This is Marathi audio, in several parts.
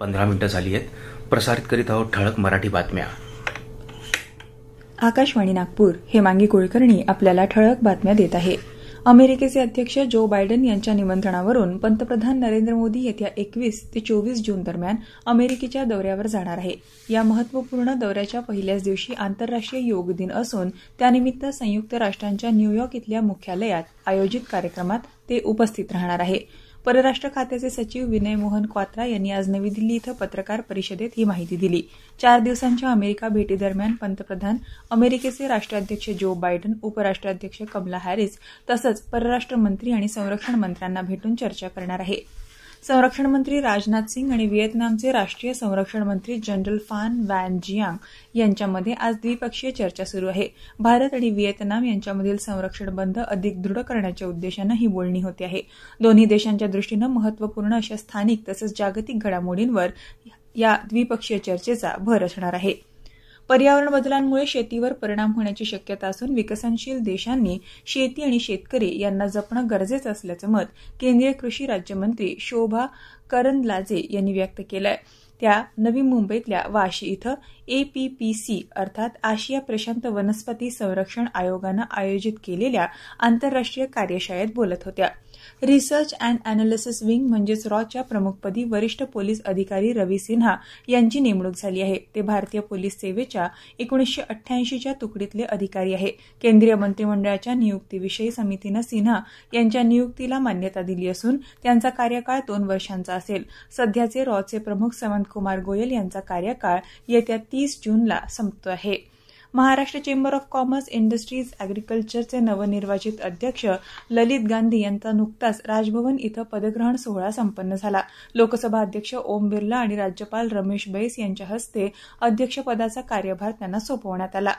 पंधरा मिनिटं झाली आहेत प्रसारित करीत आहोत ठळक मराठी बातम्या आकाशवाणी नागपूर हेमांगी कुलकर्णी आपल्याला ठळक बातम्या देत आहे अमेरिकेचे अध्यक्ष जो बायडन यांच्या निमंत्रणावरून पंतप्रधान नरेंद्र मोदी येत्या एकवीस ते चोवीस जून दरम्यान अमेरिकेच्या दौऱ्यावर जाणार आहे या महत्वपूर्ण दौऱ्याच्या पहिल्याच दिवशी आंतरराष्ट्रीय योग दिन असून त्यानिमित्त संयुक्त राष्ट्रांच्या न्यूयॉर्क इथल्या मुख्यालयात आयोजित कार्यक्रमात ते उपस्थित राहणार आहे परराष्ट्र खात्याचे सचिव विनय मोहन क्वात्रा यांनी आज नवी दिल्ली इथं पत्रकार परिषदेत ही माहिती दिली चार दिवसांच्या अमेरिका भेटीदरम्यान पंतप्रधान अमेरिकेचे राष्ट्राध्यक्ष जो बायडन उपराष्ट्राध्यक्ष कमला हॅरिस तसंच परराष्ट्र मंत्री आणि संरक्षण मंत्र्यांना भेटून चर्चा करणार आहेत संरक्षण मंत्री राजनाथ सिंग आणि व्हिएतनामचे राष्ट्रीय संरक्षण मंत्री जनरल फान वॅन जियांग यांच्यामध्ये आज द्विपक्षीय चर्चा सुरू आहे भारत आणि व्हिएतनाम यांच्यामधील संरक्षण बंध अधिक दृढ करण्याच्या उद्देशानं ही बोलणी होते आहे दोन्ही देशांच्या दृष्टीनं महत्वपूर्ण अशा स्थानिक तसंच जागतिक घडामोडींवर या द्विपक्षीय चर्चेचा भर असणार आहे पर्यावरण बदलांमुळे शेतीवर परिणाम होण्याची शक्यता असून विकसनशील देशांनी शेती आणि शेतकरी यांना जपणं गरजेचं असल्याचं मत केंद्रीय कृषी राज्यमंत्री शोभा करंदलाजे यांनी व्यक्त केलं आहे त्या नवी मुंबईतल्या वाशी इथं एपीपीसी अर्थात आशिया प्रशांत वनस्पती संरक्षण आयोगानं आयोजित केलेल्या आंतरराष्ट्रीय कार्यशाळेत बोलत होत्या रिसर्च अँड ॲनालिसिस विंग म्हणजेच रॉच्या प्रमुखपदी वरिष्ठ पोलीस अधिकारी रवी सिन्हा यांची नेमणूक झाली आहे ते भारतीय पोलीस सेवेच्या एकोणीसशे अठ्ठ्याऐंशीच्या तुकडीतले अधिकारी आहे केंद्रीय मंत्रिमंडळाच्या नियुक्तीविषयी समितीनं सिन्हा यांच्या नियुक्तीला मान्यता दिली असून त्यांचा कार्यकाळ दोन वर्षांचा असेल सध्याचे रॉचे प्रमुख सवंत कुमार गोयल यांचा कार्यकाळ येत्या तीस जूनला संपतो आहे Maharashtra chamber of commerce industries अॅग्रिकल्चरचे नवनिर्वाचित अध्यक्ष ललित गांधी यांचा नुकताच राजभवन इथं पदग्रहण सोहळा संपन्न झाला लोकसभा अध्यक्ष ओम बिर्ला आणि राज्यपाल रमेश बैस यांच्या हस्ते अध्यक्षपदाचा कार्यभार त्यांना सोपवण्यात आला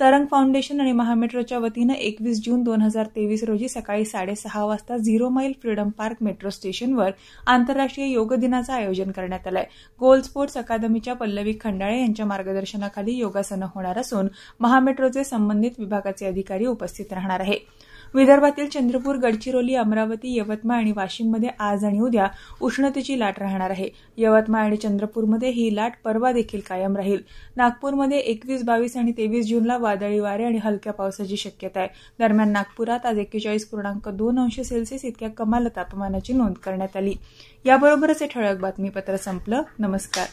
तरंग फाउंडेशन आणि महामेट्रोच्या वतीनं एकवीस जून दोन हजार तेवीस रोजी सकाळी साडेसहा वाजता zero mile freedom park metro स्टेशनवर आंतरराष्ट्रीय योग दिनाचं आयोजन करण्यात आलं आहे गोल स्पोर्ट्स अकादमीच्या पल्लवी खंडाळे यांच्या मार्गदर्शनाखाली योगासनं होणार असून महामेट्रोचे संबंधित विभागाचे अधिकारी उपस्थित राहणार आहेत विदर्भातील चंद्रपूर गडचिरोली अमरावती यवतमाळ आणि वाशिममध्ये आज आणि उद्या उष्णतेची लाट राहणार आहे यवतमाळ आणि चंद्रपूरमध्ये ही लाट परवा देखील कायम राहील नागपूरमध्ये एकवीस बावीस आणि तेवीस जूनला वादळी वारे आणि हलक्या पावसाची शक्यता आहे दरम्यान नागपुरात आज एक्केचाळीस पूर्णांक दोन अंश सेल्सिअस इतक्या कमाल तापमानाची नोंद करण्यात आली याबरोबरच हे ठळक बातमीपत्र संपलं नमस्कार